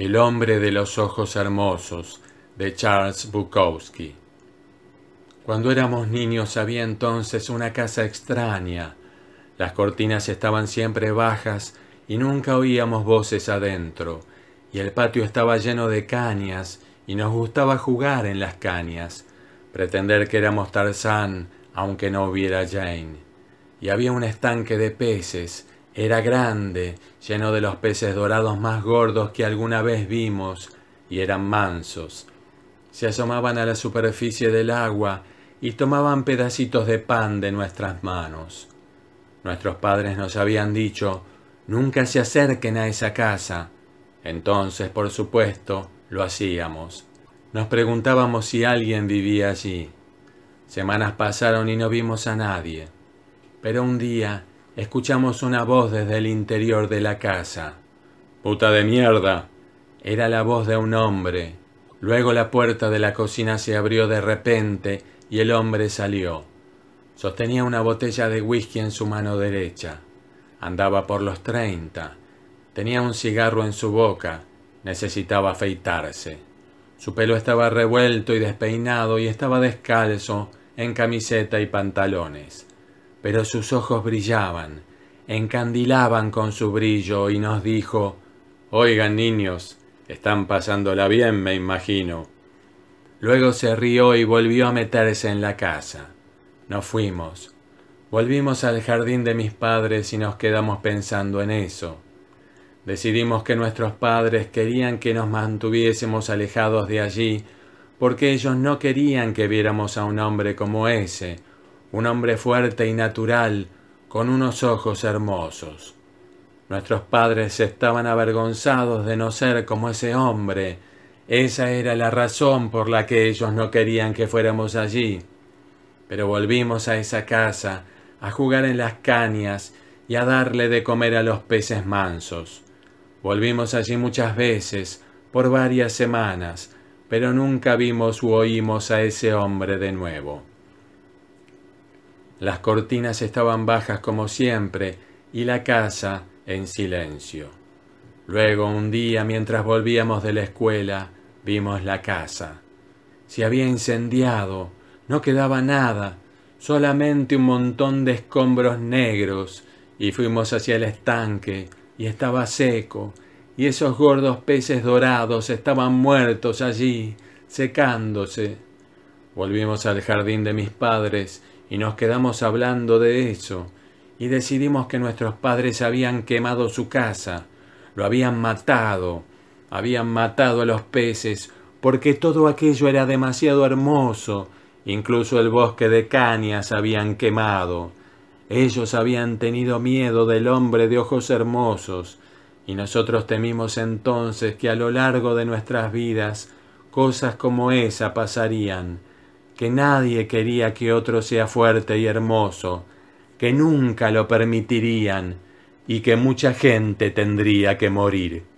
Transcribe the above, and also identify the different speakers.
Speaker 1: El hombre de los ojos hermosos de Charles Bukowski. Cuando éramos niños había entonces una casa extraña. Las cortinas estaban siempre bajas y nunca oíamos voces adentro, y el patio estaba lleno de cañas y nos gustaba jugar en las cañas, pretender que éramos Tarzán aunque no hubiera Jane. Y había un estanque de peces era grande, lleno de los peces dorados más gordos que alguna vez vimos, y eran mansos. Se asomaban a la superficie del agua y tomaban pedacitos de pan de nuestras manos. Nuestros padres nos habían dicho, nunca se acerquen a esa casa. Entonces, por supuesto, lo hacíamos. Nos preguntábamos si alguien vivía allí. Semanas pasaron y no vimos a nadie. Pero un día escuchamos una voz desde el interior de la casa. Puta de mierda. Era la voz de un hombre. Luego la puerta de la cocina se abrió de repente y el hombre salió. Sostenía una botella de whisky en su mano derecha. Andaba por los treinta. Tenía un cigarro en su boca. Necesitaba afeitarse. Su pelo estaba revuelto y despeinado y estaba descalzo, en camiseta y pantalones pero sus ojos brillaban, encandilaban con su brillo y nos dijo, Oigan niños, están pasándola bien, me imagino. Luego se rió y volvió a meterse en la casa. Nos fuimos. Volvimos al jardín de mis padres y nos quedamos pensando en eso. Decidimos que nuestros padres querían que nos mantuviésemos alejados de allí porque ellos no querían que viéramos a un hombre como ese, un hombre fuerte y natural, con unos ojos hermosos. Nuestros padres estaban avergonzados de no ser como ese hombre. Esa era la razón por la que ellos no querían que fuéramos allí. Pero volvimos a esa casa, a jugar en las cañas y a darle de comer a los peces mansos. Volvimos allí muchas veces, por varias semanas, pero nunca vimos u oímos a ese hombre de nuevo. Las cortinas estaban bajas como siempre y la casa en silencio. Luego un día, mientras volvíamos de la escuela, vimos la casa. Se había incendiado, no quedaba nada, solamente un montón de escombros negros, y fuimos hacia el estanque, y estaba seco, y esos gordos peces dorados estaban muertos allí, secándose. Volvimos al jardín de mis padres y nos quedamos hablando de eso, y decidimos que nuestros padres habían quemado su casa, lo habían matado, habían matado a los peces, porque todo aquello era demasiado hermoso, incluso el bosque de cañas habían quemado. Ellos habían tenido miedo del hombre de ojos hermosos, y nosotros temimos entonces que a lo largo de nuestras vidas cosas como esa pasarían, que nadie quería que otro sea fuerte y hermoso, que nunca lo permitirían y que mucha gente tendría que morir.